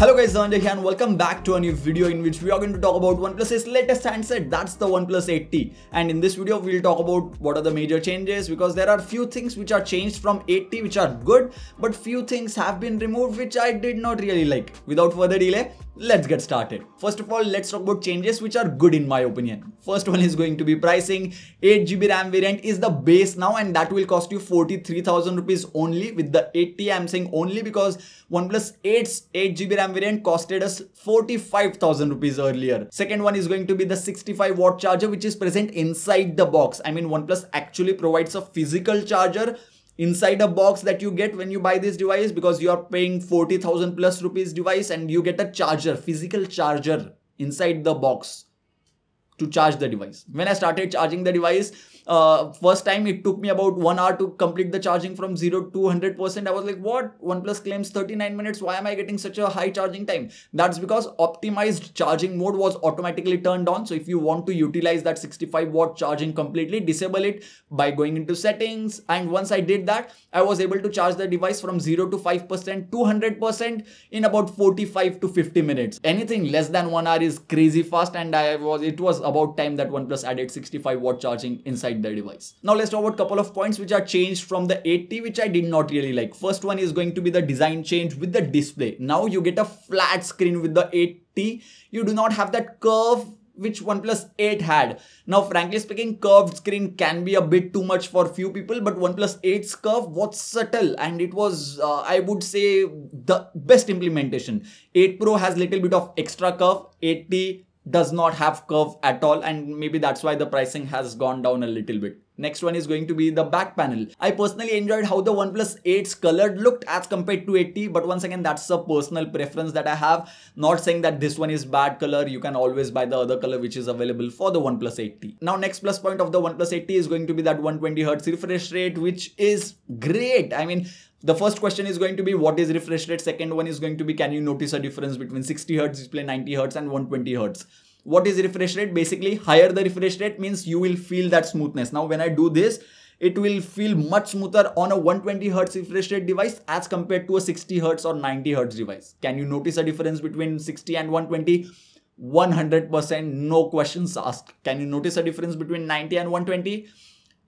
Hello. guys, Zanja here and welcome back to a new video in which we are going to talk about OnePlus's latest handset, that's the OnePlus 8T. And in this video, we'll talk about what are the major changes because there are few things which are changed from 8T which are good, but few things have been removed which I did not really like. Without further delay, let's get started. First of all, let's talk about changes which are good in my opinion. First one is going to be pricing. 8GB RAM variant is the base now and that will cost you 43,000 rupees only with the 8T. I'm saying only because OnePlus 8's 8GB RAM variant variant costed us 45,000 rupees earlier. Second one is going to be the 65 watt charger which is present inside the box. I mean OnePlus actually provides a physical charger inside a box that you get when you buy this device because you are paying 40,000 plus rupees device and you get a charger, physical charger inside the box to charge the device. When I started charging the device, uh, first time it took me about one hour to complete the charging from 0 to 100%. I was like, what? OnePlus claims 39 minutes. Why am I getting such a high charging time? That's because optimized charging mode was automatically turned on. So if you want to utilize that 65 watt charging completely, disable it by going into settings. And once I did that, I was able to charge the device from 0 to 5% two hundred percent in about 45 to 50 minutes. Anything less than one hour is crazy fast. And I was, it was about time that OnePlus added 65 watt charging inside connect the device. Now let's talk about couple of points which are changed from the 8T which I did not really like. First one is going to be the design change with the display. Now you get a flat screen with the 8T. You do not have that curve which OnePlus 8 had. Now, frankly speaking, curved screen can be a bit too much for few people, but OnePlus 8's curve was subtle and it was, uh, I would say, the best implementation. 8 Pro has little bit of extra curve, 8T does not have curve at all and maybe that's why the pricing has gone down a little bit. Next one is going to be the back panel. I personally enjoyed how the OnePlus 8's colored looked as compared to 80 but once again that's a personal preference that I have. Not saying that this one is bad color, you can always buy the other color which is available for the OnePlus 8T. Now next plus point of the OnePlus 8T is going to be that 120Hz refresh rate which is great. I mean the first question is going to be what is refresh rate, second one is going to be can you notice a difference between 60Hz display, 90Hz and 120Hz. What is refresh rate? Basically, higher the refresh rate means you will feel that smoothness. Now, when I do this, it will feel much smoother on a 120 hertz refresh rate device as compared to a 60 hertz or 90 hertz device. Can you notice a difference between 60 and 120? 100%, no questions asked. Can you notice a difference between 90 and 120?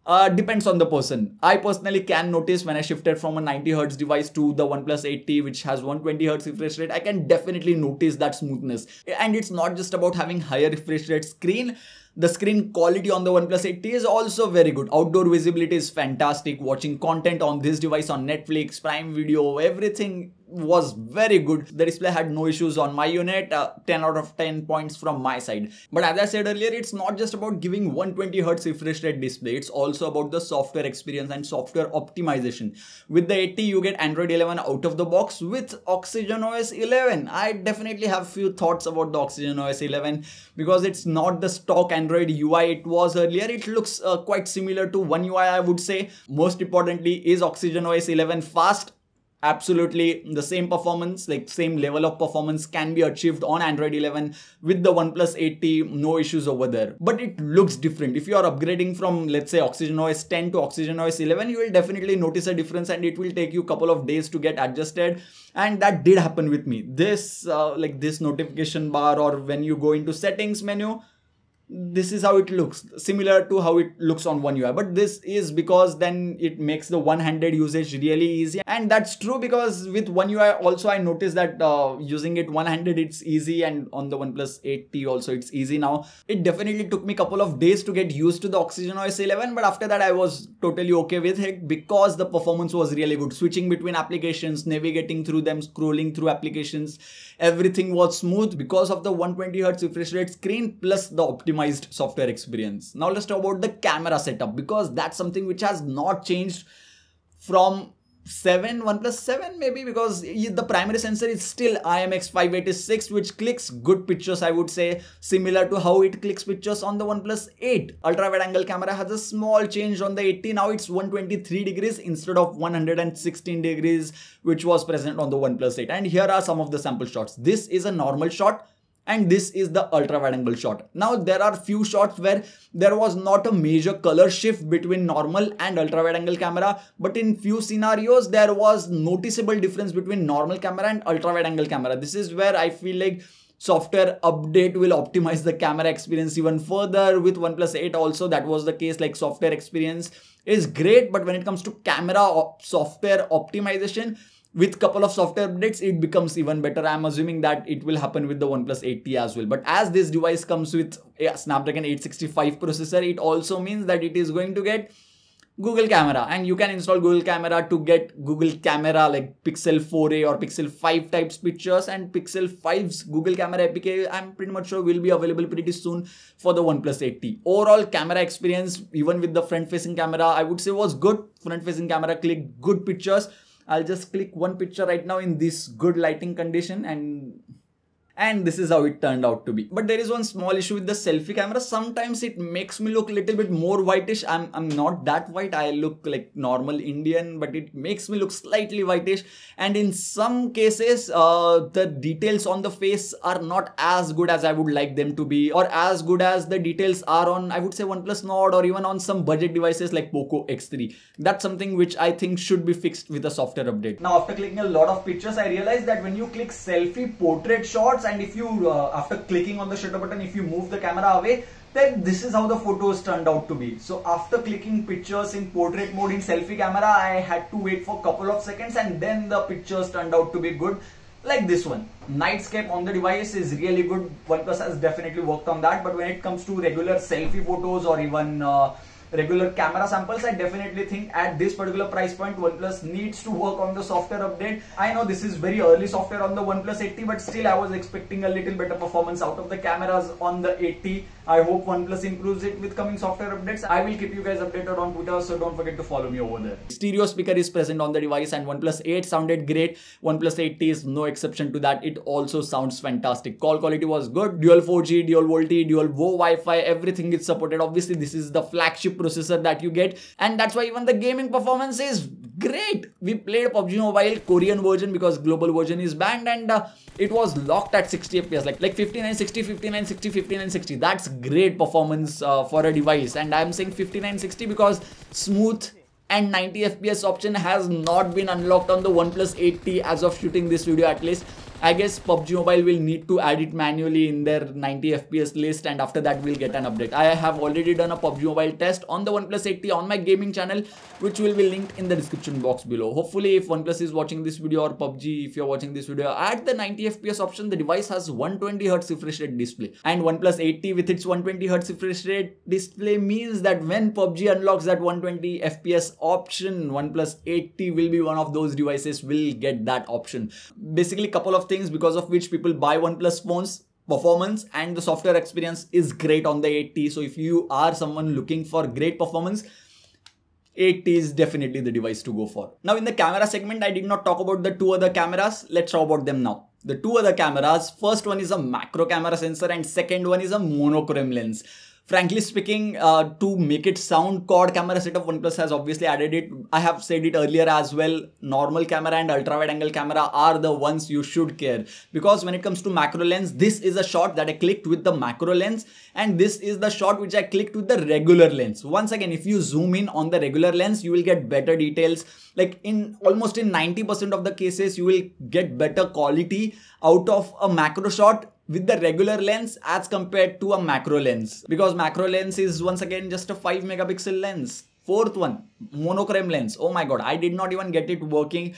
Uh, depends on the person. I personally can notice when I shifted from a 90 Hz device to the OnePlus 8T which has 120 Hz refresh rate, I can definitely notice that smoothness. And it's not just about having higher refresh rate screen, the screen quality on the OnePlus 8T is also very good. Outdoor visibility is fantastic. Watching content on this device on Netflix, Prime Video, everything was very good. The display had no issues on my unit, uh, 10 out of 10 points from my side. But as I said earlier, it's not just about giving 120Hz refresh rate display, it's also about the software experience and software optimization. With the 80, you get Android 11 out of the box with Oxygen OS 11. I definitely have few thoughts about the Oxygen OS 11 because it's not the stock and Android UI it was earlier. It looks uh, quite similar to One UI, I would say. Most importantly, is OxygenOS 11 fast? absolutely the same performance like same level of performance can be achieved on android 11 with the oneplus 80 no issues over there but it looks different if you are upgrading from let's say oxygen os 10 to oxygen os 11 you will definitely notice a difference and it will take you couple of days to get adjusted and that did happen with me this uh, like this notification bar or when you go into settings menu this is how it looks similar to how it looks on one UI but this is because then it makes the one-handed usage really easy and that's true because with one UI also I noticed that uh, using it one-handed it's easy and on the OnePlus 8T also it's easy now it definitely took me a couple of days to get used to the Oxygen OS 11 but after that I was totally okay with it because the performance was really good switching between applications navigating through them scrolling through applications everything was smooth because of the 120 Hz refresh rate screen plus the optimization software experience. Now let's talk about the camera setup because that's something which has not changed from 7 OnePlus 7 maybe because the primary sensor is still IMX586 which clicks good pictures I would say similar to how it clicks pictures on the OnePlus 8. Ultra wide angle camera has a small change on the 80 now it's 123 degrees instead of 116 degrees which was present on the OnePlus 8 and here are some of the sample shots. This is a normal shot and this is the ultra wide angle shot. Now there are few shots where there was not a major color shift between normal and ultra wide angle camera but in few scenarios there was noticeable difference between normal camera and ultra wide angle camera. This is where I feel like software update will optimize the camera experience even further with OnePlus 8 also that was the case like software experience is great but when it comes to camera software optimization with couple of software updates, it becomes even better. I'm assuming that it will happen with the OnePlus 8T as well. But as this device comes with a Snapdragon 865 processor, it also means that it is going to get Google Camera and you can install Google Camera to get Google Camera like Pixel 4a or Pixel 5 types pictures and Pixel 5's Google Camera APK I'm pretty much sure will be available pretty soon for the OnePlus 8T. Overall camera experience even with the front facing camera I would say was good. Front facing camera click good pictures I'll just click one picture right now in this good lighting condition and and this is how it turned out to be. But there is one small issue with the selfie camera. Sometimes it makes me look a little bit more whitish. I'm, I'm not that white. I look like normal Indian, but it makes me look slightly whitish. And in some cases, uh, the details on the face are not as good as I would like them to be or as good as the details are on, I would say OnePlus Nord or even on some budget devices like Poco X3. That's something which I think should be fixed with a software update. Now after clicking a lot of pictures, I realized that when you click selfie portrait shots, and if you uh, after clicking on the shutter button if you move the camera away then this is how the photos turned out to be so after clicking pictures in portrait mode in selfie camera I had to wait for couple of seconds and then the pictures turned out to be good like this one nightscape on the device is really good oneplus has definitely worked on that but when it comes to regular selfie photos or even uh, regular camera samples, I definitely think at this particular price point, OnePlus needs to work on the software update. I know this is very early software on the OnePlus 80, but still I was expecting a little better performance out of the cameras on the 80. I hope OnePlus improves it with coming software updates. I will keep you guys updated on Twitter, so don't forget to follow me over there. Stereo speaker is present on the device and OnePlus 8 sounded great. OnePlus 80 is no exception to that. It also sounds fantastic. Call quality was good. Dual 4G, dual VoLTE, dual Wi-Fi, everything is supported. Obviously, this is the flagship processor that you get and that's why even the gaming performance is great. We played PUBG Mobile Korean version because global version is banned and uh, it was locked at 60 FPS like like 59 60 59 60 59 60. That's great performance uh, for a device and I'm saying 59 60 because smooth and 90 FPS option has not been unlocked on the OnePlus 8T as of shooting this video at least. I guess PUBG Mobile will need to add it manually in their 90 FPS list and after that we'll get an update. I have already done a PUBG Mobile test on the OnePlus 80 on my gaming channel which will be linked in the description box below. Hopefully if OnePlus is watching this video or PUBG if you're watching this video at the 90 FPS option the device has 120Hz refresh rate display and OnePlus 80 with its 120Hz refresh rate display means that when PUBG unlocks that 120 FPS option OnePlus 80 will be one of those devices will get that option. Basically couple of things because of which people buy OnePlus phones. Performance and the software experience is great on the 8T. So if you are someone looking for great performance, 8T is definitely the device to go for. Now in the camera segment, I did not talk about the two other cameras. Let's talk about them now. The two other cameras, first one is a macro camera sensor and second one is a monochrome lens frankly speaking, uh, to make it sound quad camera setup, OnePlus has obviously added it. I have said it earlier as well, normal camera and ultra wide angle camera are the ones you should care. Because when it comes to macro lens, this is a shot that I clicked with the macro lens and this is the shot which I clicked with the regular lens. Once again, if you zoom in on the regular lens, you will get better details. Like in almost in 90% of the cases, you will get better quality out of a macro shot with the regular lens as compared to a macro lens because macro lens is once again just a 5 megapixel lens fourth one monochrome lens oh my god i did not even get it working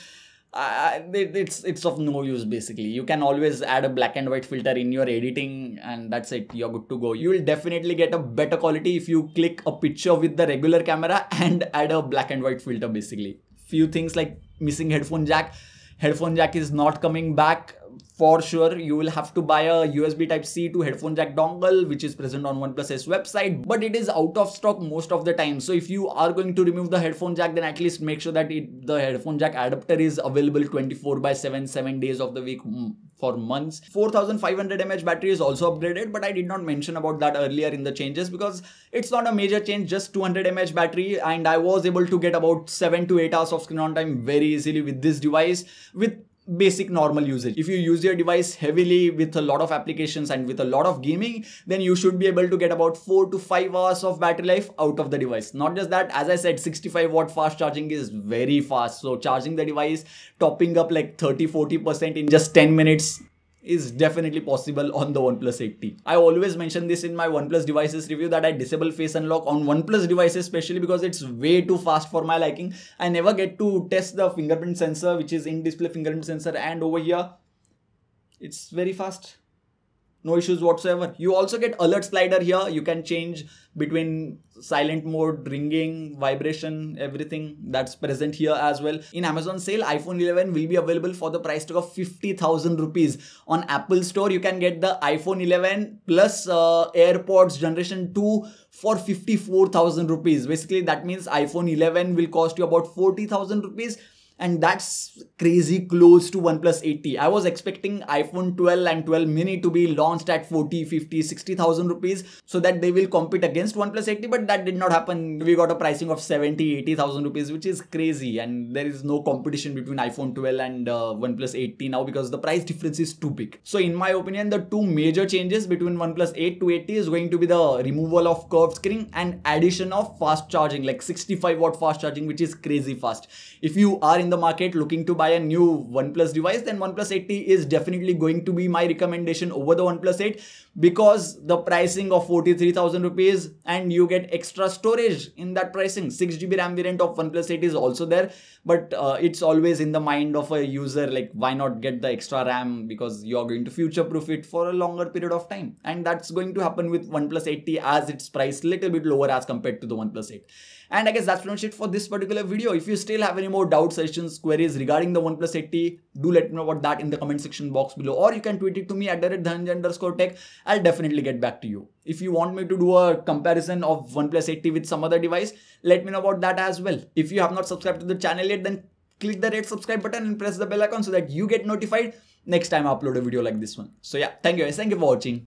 uh, it, it's it's of no use basically you can always add a black and white filter in your editing and that's it you're good to go you will definitely get a better quality if you click a picture with the regular camera and add a black and white filter basically few things like missing headphone jack headphone jack is not coming back for sure you will have to buy a USB Type-C to headphone jack dongle which is present on OnePlus S website but it is out of stock most of the time. So if you are going to remove the headphone jack then at least make sure that it, the headphone jack adapter is available 24 by 7, 7 days of the week mm, for months. 4500 mAh battery is also upgraded but I did not mention about that earlier in the changes because it's not a major change just 200 mAh battery and I was able to get about 7 to 8 hours of screen on time very easily with this device with basic normal usage. If you use your device heavily with a lot of applications and with a lot of gaming, then you should be able to get about 4 to 5 hours of battery life out of the device. Not just that, as I said, 65 watt fast charging is very fast. So charging the device, topping up like 30-40% in just 10 minutes is definitely possible on the OnePlus 8T. I always mention this in my OnePlus devices review that I disable face unlock on OnePlus devices especially because it's way too fast for my liking. I never get to test the fingerprint sensor which is in display fingerprint sensor and over here it's very fast no issues whatsoever. You also get alert slider here. You can change between silent mode, ringing, vibration, everything that's present here as well. In Amazon sale, iPhone 11 will be available for the price tag of 50,000 rupees. On Apple store, you can get the iPhone 11 plus uh, AirPods generation 2 for 54,000 rupees. Basically, that means iPhone 11 will cost you about 40,000 rupees and that's crazy close to OnePlus 80. I was expecting iPhone 12 and 12 mini to be launched at 40, 50, 60,000 rupees so that they will compete against OnePlus 80 but that did not happen. We got a pricing of 70, 80,000 rupees which is crazy and there is no competition between iPhone 12 and uh, OnePlus 80 now because the price difference is too big. So in my opinion the two major changes between OnePlus 8 to 80 is going to be the removal of curved screen and addition of fast charging like 65 watt fast charging which is crazy fast. If you are in the market looking to buy a new OnePlus device, then OnePlus 8T is definitely going to be my recommendation over the OnePlus 8 because the pricing of 43,000 rupees and you get extra storage in that pricing. 6GB RAM variant of OnePlus 8 is also there, but uh, it's always in the mind of a user like why not get the extra RAM because you're going to future proof it for a longer period of time. And that's going to happen with OnePlus 8T as its price little bit lower as compared to the OnePlus 8. And I guess that's pretty much it for this particular video. If you still have any more doubts, suggestions, queries regarding the OnePlus 80, do let me know about that in the comment section box below. Or you can tweet it to me at dhanj underscore tech. I'll definitely get back to you. If you want me to do a comparison of OnePlus 80 with some other device, let me know about that as well. If you have not subscribed to the channel yet, then click the red subscribe button and press the bell icon so that you get notified next time I upload a video like this one. So yeah, thank you guys. Thank you for watching.